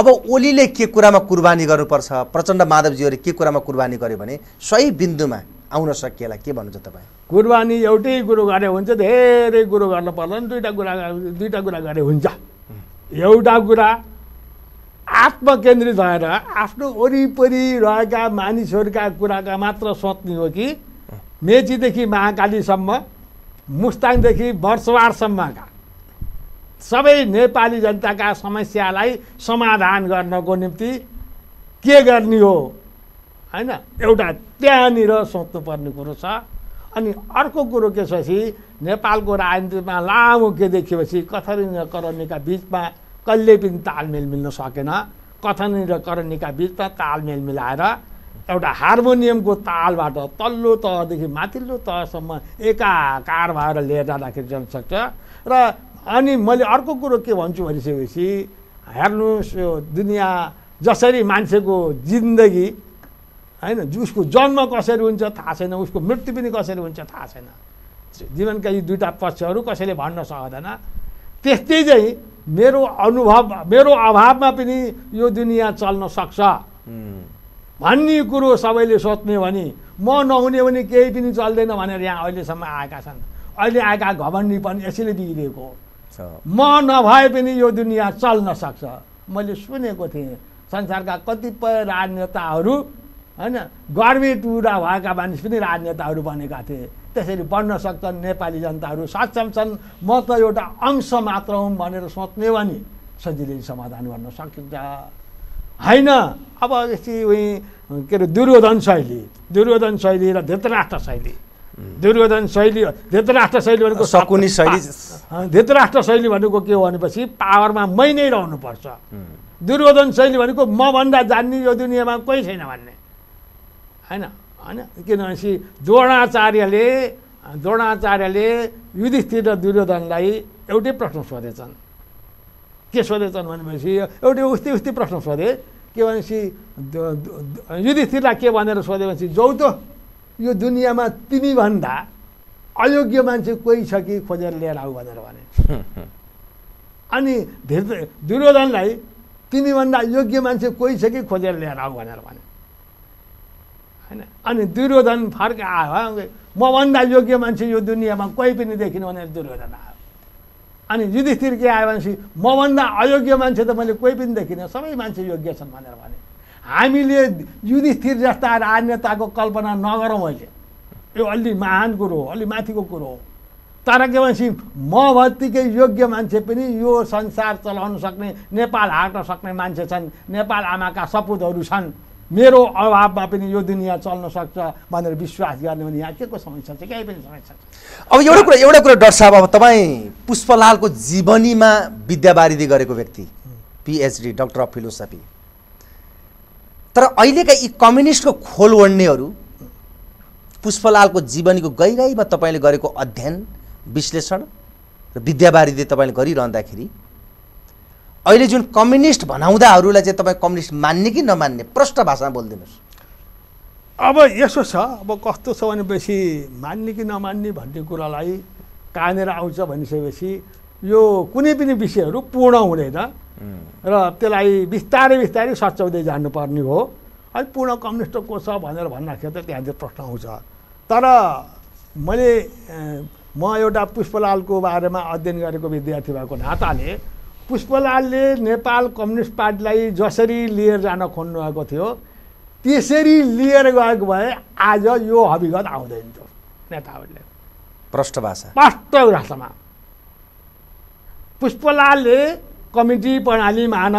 अब ओलीले के कुरामा कुर्बानी गर्नुपर्छ प्रचण्ड माधवजीहरूले के कुरामा कुर्बानी गर्यो भने सही बिन्दुमा आउन सकिएला के भन्नुहुन्छ तपाईँ कुर्बानी एउटै कुरो गरे हुन्छ धेरै कुरो गर्न पर्दैन दुईवटा कुरा दुईवटा कुरा गरे हुन्छ एउटा कुरा आत्मकेन्द्रित भएर आफ्नो वरिपरि रहेका मानिसहरूका कुराका मात्र सोच्ने हो कि मेचीदेखि महाकालीसम्म मुस्ताङदेखि वर्षवारसम्मका सबै नेपाली जनताका समस्यालाई समाधान गर्नको निम्ति के गर्ने हो होइन एउटा त्यहाँनिर सोच्नुपर्ने कुरो छ अनि अर्को कुरो के छ भने नेपालको राजनीतिमा लामो के देखेपछि कथनी र करनीका बिचमा कहिले पनि तालमेल मिल्न सकेन कथनी र करनीका बिचमा तालमेल मिलाएर एउटा हार्मोनियमको तालबाट तल्लो तहदेखि माथिल्लो तहसम्म एकाकार भएर लिएर जाँदाखेरि जनसक्छ र अनि मैले अर्को कुरो के भन्छु भनिसकेपछि हेर्नुहोस् यो दुनियाँ जसरी मान्छेको जिन्दगी होइन उसको जन्म कसरी हुन्छ थाहा छैन उसको मृत्यु पनि कसरी हुन्छ थाहा छैन जीवनका यी दुईवटा पक्षहरू कसैले भन्न सक्दैन त्यस्तै चाहिँ मेरो अनुभव मेरो अभावमा पनि यो दुनियाँ चल्न सक्छ भन्ने कुरो सबैले सोच्ने भने म नहुने भने केही पनि चल्दैन भनेर यहाँ अहिलेसम्म आएका छन् अहिले आएका घमण्डी पनि यसैले बिग्रिएको हो म नभए पनि यो दुनियाँ चल्न सक्छ मैले सुनेको थिएँ संसारका कतिपय राजनेताहरू होइन गर्मी टुरा भएका मानिस पनि राजनेताहरू बनेका थिए त्यसरी बन्न सक्छन् नेपाली जनताहरू सक्षम छन् म त एउटा अंश मात्र हुँ भनेर सोच्ने भने सजिलै समाधान गर्न सकिन्छ होइन अब यस्तै उही के अरे दुर्योधन शैली दुर्योधन शैली र धृतराष्ट्र शैली दुर्योधन शैली धृतराष्ट्र शैली भनेको सकुनी शैली धृतराष्ट्र शैली भनेको के हो भनेपछि पावरमा मै नै रहनुपर्छ दुर्योधन शैली भनेको मभन्दा जान्ने यो दुनियाँमा कोही छैन भन्ने होइन होइन किनभनेपछि द्रोणाचार्यले द्रोणाचार्यले युधिष्ठिर र दुर्योधनलाई एउटै प्रश्न सोधेछन् के सोधेछन् भनेपछि एउटै उस्तै उस्तै प्रश्न सोधे के भनेपछि युधिष्ठिरलाई के भनेर सोध्यो भनेपछि जौतो यो दुनियाँमा तिमीभन्दा अयोग्य मान्छे कोही छ कि खोजेर लिएर आऊ भनेर भने अनि धेर दुर्योधनलाई तिमीभन्दा योग्य मान्छे कोही छ कि खोजेर लिएर आऊ भनेर भने होइन अनि दुर्योधन फर्क आयो मभन्दा योग्य मान्छे यो दुनियाँमा कोही पनि देखिनु भनेर दुर्योधन आयो अनि युधिष्ठिर के आयो भनेपछि मभन्दा अयोग्य मान्छे त मैले कोही पनि देखिनँ सबै मान्छे योग्य छन् भनेर भने हामीले युधिष्ठिर जस्ता राजनेताको कल्पना नगरौँ अहिले यो अलि महान कुरो हो अलि माथिको कुरो हो तर के भनेपछि म भत्तिकै योग्य मान्छे पनि यो संसार चलाउन सक्ने नेपाल हाँक्न सक्ने मान्छे छन् नेपाल आमाका सपुतहरू छन् मेरो अभावमा पनि यो दुनियाँ चल्न सक्छ भनेर विश्वास गर्ने भने यहाँ के को समस्या छ केही पनि समस्या छ अब एउटा कुरा एउटा कुरा डक्टर साहब अब तपाईँ पुष्पलालको जीवनीमा विद्यावारिधि गरेको व्यक्ति पिएचडी डक्टर अफ फिलोसफी तर अहिलेका यी कम्युनिस्टको खोल ओढ्नेहरू पुष्पलालको जीवनीको गहिराईमा तपाईँले गरेको अध्ययन विश्लेषण र विद्यावारिधि तपाईँले गरिरहँदाखेरि अहिले जुन कम्युनिस्ट भनाउँदाहरूलाई चाहिँ तपाईँ कम्युनिस्ट मान्ने कि नमान्ने प्रष्ट भाषामा बोलिदिनुहोस् अब यसो छ अब कस्तो छ भनेपछि मान्ने कि नमान्ने भन्ने कुरालाई कानेर आउँछ भनिसकेपछि यो कुनै पनि विषयहरू पूर्ण हुँदैन र त्यसलाई बिस्तारै बिस्तारै सच्याउँदै जानुपर्ने हो अनि पूर्ण कम्युनिस्ट को छ भनेर भन्दाखेरि त त्यहाँनिर प्रश्न आउँछ तर मैले म एउटा पुष्पलालको बारेमा अध्ययन गरेको विद्यार्थी भएको नाताले पुष्पलालले नेपाल कम्युनिस्ट पार्टीलाई जसरी लिएर जान खोज्नुभएको थियो त्यसरी लिएर गएको भए आज यो हविगत आउँदैन थियो नेताहरूले प्रष्ट भाषा प्रष्ट भाषामा पुष्पलालले कमिटी प्रणाली मान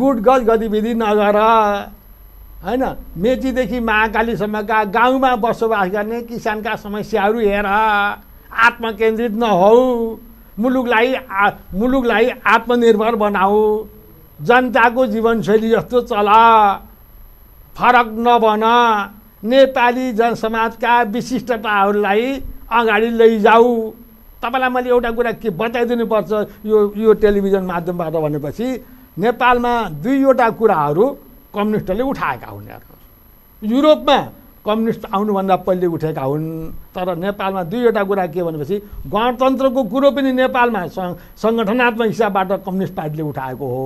गुटगत गतिविधि नगर होइन मेचीदेखि महाकालीसम्मका गाउँमा बसोबास गर्ने किसानका समस्याहरू हेर आत्मकेन्द्रित नहौ मुलुकलाई आ मुलुकलाई आत्मनिर्भर बनाऊ जनताको जीवनशैली जस्तो चला फरक नबन नेपाली जनसमाजका विशिष्टताहरूलाई अगाडि लैजाऊ तपाईँलाई मैले एउटा कुरा के बताइदिनुपर्छ यो यो टेलिभिजन माध्यमबाट भनेपछि नेपालमा दुईवटा कुराहरू कम्युनिस्टले उठाएका हुन् युरोपमा कम्युनिस्ट आउनुभन्दा पहिले उठेका हुन् तर नेपालमा दुईवटा कुरा के भनेपछि गणतन्त्रको कुरो पनि नेपालमा सङ्गठनात्मक हिसाबबाट कम्युनिस्ट पार्टीले उठाएको हो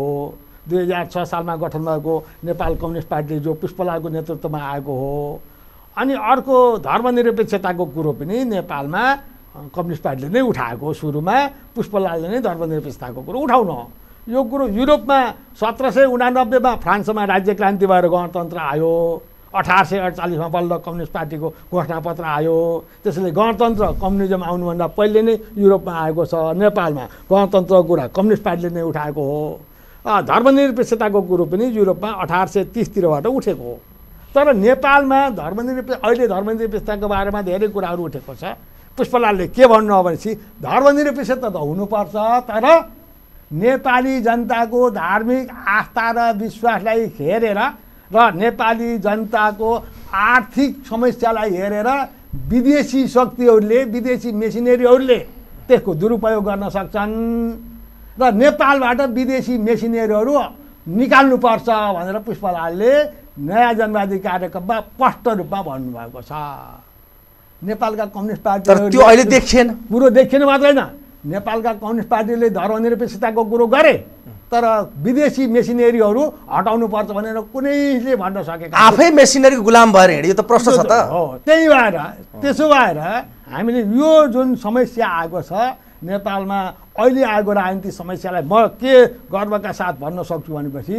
दुई हजार छ सालमा गठन भएको नेपाल कम्युनिस्ट पार्टीले जो पुष्पलालको नेतृत्वमा आएको हो अनि अर्को धर्मनिरपेक्षताको कुरो पनि नेपालमा कम्युनिस्ट पार्टीले नै उठाएको सुरुमा पुष्पलालले नै धर्मनिरपेक्षताको कुरो उठाउन यो कुरो युरोपमा सत्र सय उनानब्बेमा फ्रान्समा राज्य क्रान्ति भएर गणतन्त्र आयो अठार सय अडचालिसमा बल्ल कम्युनिस्ट पार्टीको घोषणापत्र आयो त्यसैले गणतन्त्र कम्युनिजम आउनुभन्दा पहिले नै युरोपमा आएको छ नेपालमा गणतन्त्रको कुरा कम्युनिस्ट पार्टीले नै उठाएको हो धर्मनिरपेक्षताको कुरो पनि युरोपमा अठार सय तिसतिरबाट उठेको हो तर नेपालमा धर्मनिरपेक्ष अहिले धर्मनिरपेक्षताको बारेमा धेरै कुराहरू उठेको छ पुष्पलालले के भन्नु हो भनेपछि धर्मनिरपेक्षता त हुनुपर्छ तर नेपाली जनताको धार्मिक आस्था र विश्वासलाई हेरेर र नेपाली जनताको आर्थिक समस्यालाई हेरेर विदेशी शक्तिहरूले विदेशी मेसिनेरीहरूले त्यसको दुरुपयोग गर्न सक्छन् र नेपालबाट विदेशी मेसिनेरीहरू निकाल्नुपर्छ भनेर पुष्पलालले नयाँ जनवादी कार्यक्रममा स्पष्ट रूपमा भन्नुभएको छ नेपालका कम्युनिस्ट पार्टी त्यो अहिले देखिएन कुरो देखिएन मात्रै होइन नेपालका कम्युनिस्ट पार्टीले धर्मनिरपेक्षताको कुरो गरे तर विदेशी मेसिनेरीहरू पर्छ भनेर कुनैले भन्न सकेको आफै मेसिनरी गुलाम भएर हिँड्यो त प्रश्न छ त हो त्यही भएर त्यसो भएर हामीले यो जुन समस्या आएको छ नेपालमा अहिले आएको राजनीतिक समस्यालाई म के गर्वका साथ भन्न सक्छु भनेपछि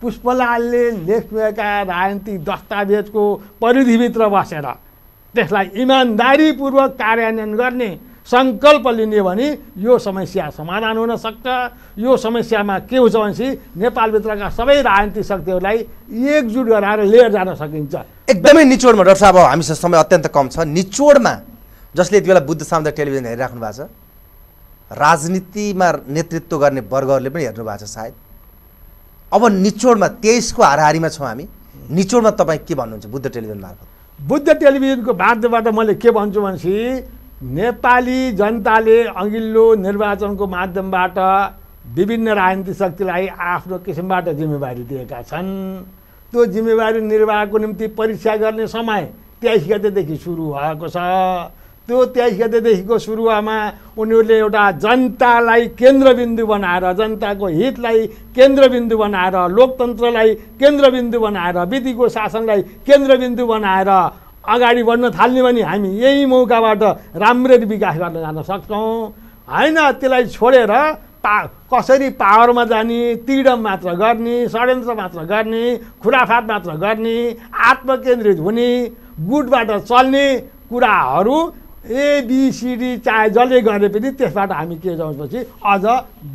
पुष्पलालले लेखिएका राजनीतिक दस्तावेजको परिधिभित्र बसेर त्यसलाई इमान्दारीपूर्वक कार्यान्वयन गर्ने सङ्कल्प लिने भने यो समस्या समाधान हुनसक्छ यो समस्यामा के हुन्छ भनेपछि नेपालभित्रका सबै राजनीतिक शक्तिहरूलाई एकजुट गराएर लिएर जान सकिन्छ एकदमै निचोडमा डक्टर साहब हामीसँग समय अत्यन्त कम छ निचोडमा जसले यति बेला बुद्ध सामुदाय टेलिभिजन हेरिराख्नु भएको छ राजनीतिमा नेतृत्व गर्ने वर्गहरूले पनि हेर्नु भएको छ सायद अब निचोडमा तेइसको हाराहारीमा छौँ हामी निचोडमा तपाईँ के भन्नुहुन्छ बुद्ध टेलिभिजन मार्फत बुद्ध टेलिभिजनको माध्यमबाट मैले के भन्छु भनेपछि नेपाली जनताले अघिल्लो निर्वाचनको माध्यमबाट विभिन्न राजनीतिक शक्तिलाई आफ्नो किसिमबाट जिम्मेवारी दिएका छन् त्यो जिम्मेवारी निर्वाहको निम्ति परीक्षा गर्ने समय तेइस गतेदेखि सुरु भएको छ त्यो तेइस गतेदेखिको सुरुवामा उनीहरूले एउटा जनतालाई केन्द्रबिन्दु बनाएर जनताको हितलाई केन्द्रबिन्दु बनाएर लोकतन्त्रलाई केन्द्रबिन्दु बनाएर विधिको शासनलाई केन्द्रबिन्दु बनाएर अगाडि बढ्न थाल्ने भने हामी यही मौकाबाट राम्ररी विकास गर्न जान सक्छौँ होइन त्यसलाई छोडेर पा कसरी पावरमा जाने तिडम मात्र गर्ने षड्यन्त्र मात्र गर्ने खुराफात मात्र गर्ने आत्मकेन्द्रित हुने गुटबाट चल्ने कुराहरू एबिसिडी चाहे जसले गरे पनि त्यसबाट हामी के पछि अझ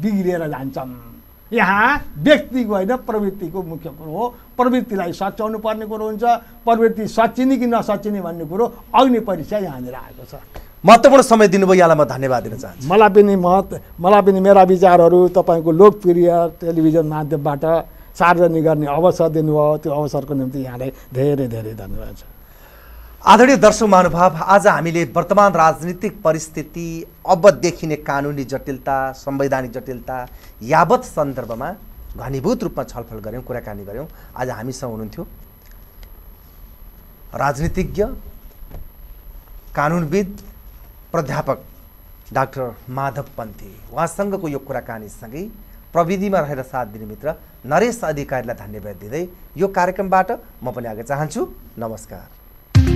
बिग्रिएर जान्छौँ यहाँ व्यक्तिको होइन प्रवृत्तिको मुख्य कुरो हो प्रवृत्तिलाई सच्याउनु पर्ने कुरो हुन्छ प्रवृत्ति सचिने कि नसचिने भन्ने कुरो अग्नि परीक्षा यहाँनिर आएको छ महत्त्वपूर्ण समय दिनुभयो यहाँलाई म धन्यवाद दिन चाहन्छु मलाई पनि महत्त्व मलाई पनि मेरा विचारहरू तपाईँको लोकप्रिय टेलिभिजन माध्यमबाट सार्वजनिक गर्ने अवसर दिनुभयो त्यो अवसरको निम्ति यहाँलाई धेरै धेरै धन्यवाद छ आदरणीय दर्शक महानुभाव आज हामीले वर्तमान राजनीतिक परिस्थिति अब देखिने कानुनी जटिलता संवैधानिक जटिलता यावत सन्दर्भमा घनीभूत रूपमा छलफल गऱ्यौँ कुराकानी गऱ्यौँ आज हामीसँग हुनुहुन्थ्यो राजनीतिज्ञ कानुनविद प्राध्यापक डाक्टर माधव पन्थी उहाँसँगको यो कुराकानीसँगै प्रविधिमा रहेर साथ दिने मित्र नरेश अधिकारीलाई धन्यवाद दिँदै यो कार्यक्रमबाट म पनि आगे चाहन्छु नमस्कार